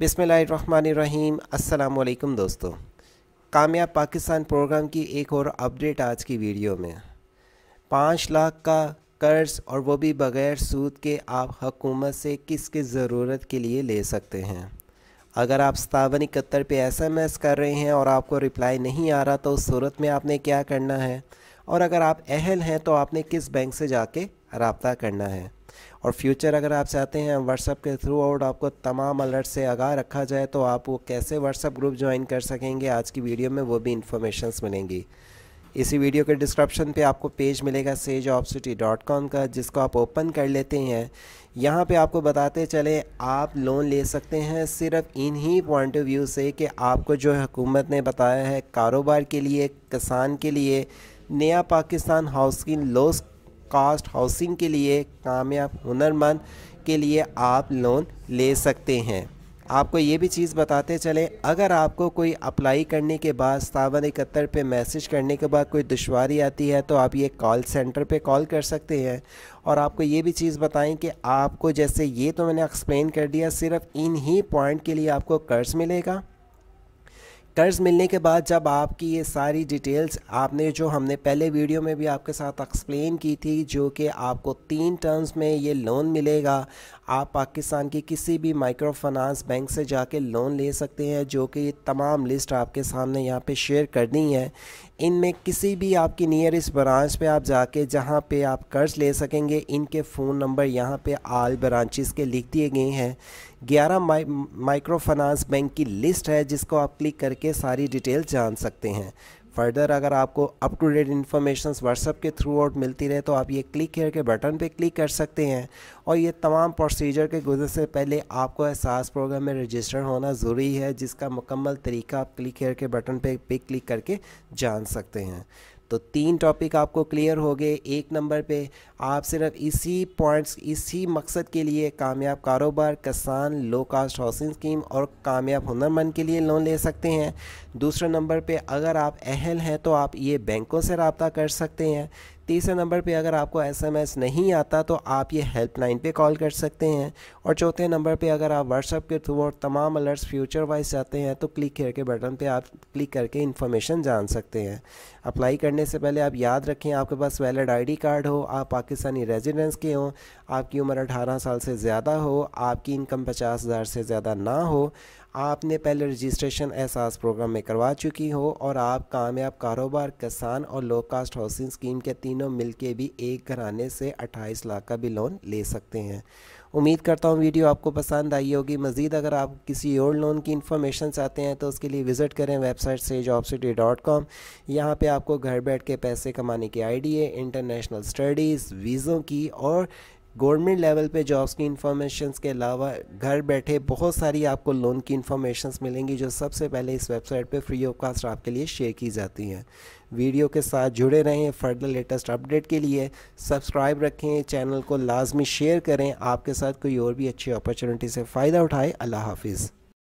बिसमीम अल्लाम दोस्तों कामयाब पाकिस्तान प्रोग्राम की एक और अपडेट आज की वीडियो में पाँच लाख का कर्ज और वो भी बग़ैर सूद के आप हकूमत से किस किस ज़रूरत के लिए ले सकते हैं अगर आप सतावन इकहत्तर पर एस एम एस कर रहे हैं और आपको रिप्लाई नहीं आ रहा तो उस सूरत में आपने क्या करना है और अगर आप अहल हैं तो आपने किस बैंक से जाके रबता करना है और फ्यूचर अगर आप चाहते हैं व्हाट्सअप के थ्रू आउट आपको तमाम अलर्ट से आगाह रखा जाए तो आप वो कैसे व्हाट्सअप ग्रुप ज्वाइन कर सकेंगे आज की वीडियो में वो भी इन्फॉर्मेशन मिलेंगी इसी वीडियो के डिस्क्रिप्शन पे आपको पेज मिलेगा सेज का जिसको आप ओपन कर लेते हैं यहाँ पे आपको बताते चले आप लोन ले सकते हैं सिर्फ इन्हीं पॉइंट ऑफ व्यू से कि आपको जो हुकूमत ने बताया है कारोबार के लिए किसान के लिए नया Pakistan housing loans cost housing के लिए कामयाब हुनरमंद के लिए आप लोन ले सकते हैं आपको ये भी चीज़ बताते चले अगर आपको कोई अप्लाई करने के बाद सावन इकहत्तर पर मैसेज करने के बाद कोई दुशारी आती है तो आप ये कॉल सेंटर पे कॉल कर सकते हैं और आपको ये भी चीज़ बताएं कि आपको जैसे ये तो मैंने एक्सप्लेन कर दिया सिर्फ इन ही पॉइंट के लिए आपको कर्ज मिलेगा कर्ज़ मिलने के बाद जब आपकी ये सारी डिटेल्स आपने जो हमने पहले वीडियो में भी आपके साथ एक्सप्लेन की थी जो कि आपको तीन टर्म्स में ये लोन मिलेगा आप पाकिस्तान की किसी भी माइक्रो फाइनेंस बैंक से जाके लोन ले सकते हैं जो कि ये तमाम लिस्ट आपके सामने यहाँ पे शेयर करनी है इनमें किसी भी आपकी नियरेस्ट ब्रांच पे आप जाके जहाँ पे आप कर्ज़ ले सकेंगे इनके फ़ोन नंबर यहाँ पे आल ब्रांचेस के लिख दिए गए हैं ग्यारह माइ फाइनेंस बैंक की लिस्ट है जिसको आप क्लिक करके सारी डिटेल जान सकते हैं फर्दर अगर आपको up to date information WhatsApp के थ्रू आउट मिलती रहे तो आप ये क्लिक हेयर के बटन पे क्लिक कर सकते हैं और ये तमाम प्रोसीजर के गुजर से पहले आपको एहसास प्रोग्राम में रजिस्टर होना ज़रूरी है जिसका मुकम्मल तरीका आप क्लिक हेयर के बटन पे पे क्लिक करके जान सकते हैं तो तीन टॉपिक आपको क्लियर हो गए एक नंबर पे आप सिर्फ इसी पॉइंट्स इसी मकसद के लिए कामयाब कारोबार किसान लो कास्ट हाउसिंग स्कीम और कामयाब हुनरमंद के लिए लोन ले सकते हैं दूसरे नंबर पे अगर आप अहल हैं तो आप ये बैंकों से रबता कर सकते हैं तीसरे नंबर पे अगर आपको एसएमएस नहीं आता तो आप ये हेल्पलाइन पे कॉल कर सकते हैं और चौथे नंबर पे अगर आप व्हाट्सअप के थ्रू और तमाम अलर्ट्स फ्यूचर वाइज जाते हैं तो क्लिक करके बटन पे आप क्लिक करके इन्फॉर्मेशन जान सकते हैं अप्लाई करने से पहले आप याद रखें आपके पास वैलिड आईडी कार्ड हो आप पाकिस्तानी रेजिडेंस के हों आपकी उम्र अठारह साल से ज़्यादा हो आपकी इनकम पचास हज़ार से ज़्यादा ना हो आपने पहले रजिस्ट्रेशन एहसास प्रोग्राम में करवा चुकी हो और आप कामयाब कारोबार किसान और लो कास्ट हाउसिंग स्कीम के तीन तीनों मिलके भी एक घराने से 28 लाख का भी लोन ले सकते हैं उम्मीद करता हूँ वीडियो आपको पसंद आई होगी मज़ीद अगर आप किसी और लोन की इन्फॉर्मेशन चाहते हैं तो उसके लिए विज़िट करें वेबसाइट से जॉब सिटी डॉट कॉम यहाँ पर आपको घर बैठ के पैसे कमाने की आइडिए इंटरनेशनल स्टडीज़ वीज़ों की और गवर्नमेंट लेवल पे जॉब्स की इन्फॉर्मेशन के अलावा घर बैठे बहुत सारी आपको लोन की इन्फॉर्मेशन मिलेंगी जो सबसे पहले इस वेबसाइट पे फ्री ऑफ कास्ट आपके लिए शेयर की जाती हैं वीडियो के साथ जुड़े रहें फर्दर लेटेस्ट अपडेट के लिए सब्सक्राइब रखें चैनल को लाजमी शेयर करें आपके साथ कोई और भी अच्छी अपॉर्चुनिटी से फ़ायदा उठाए अल्लाह हाफिज़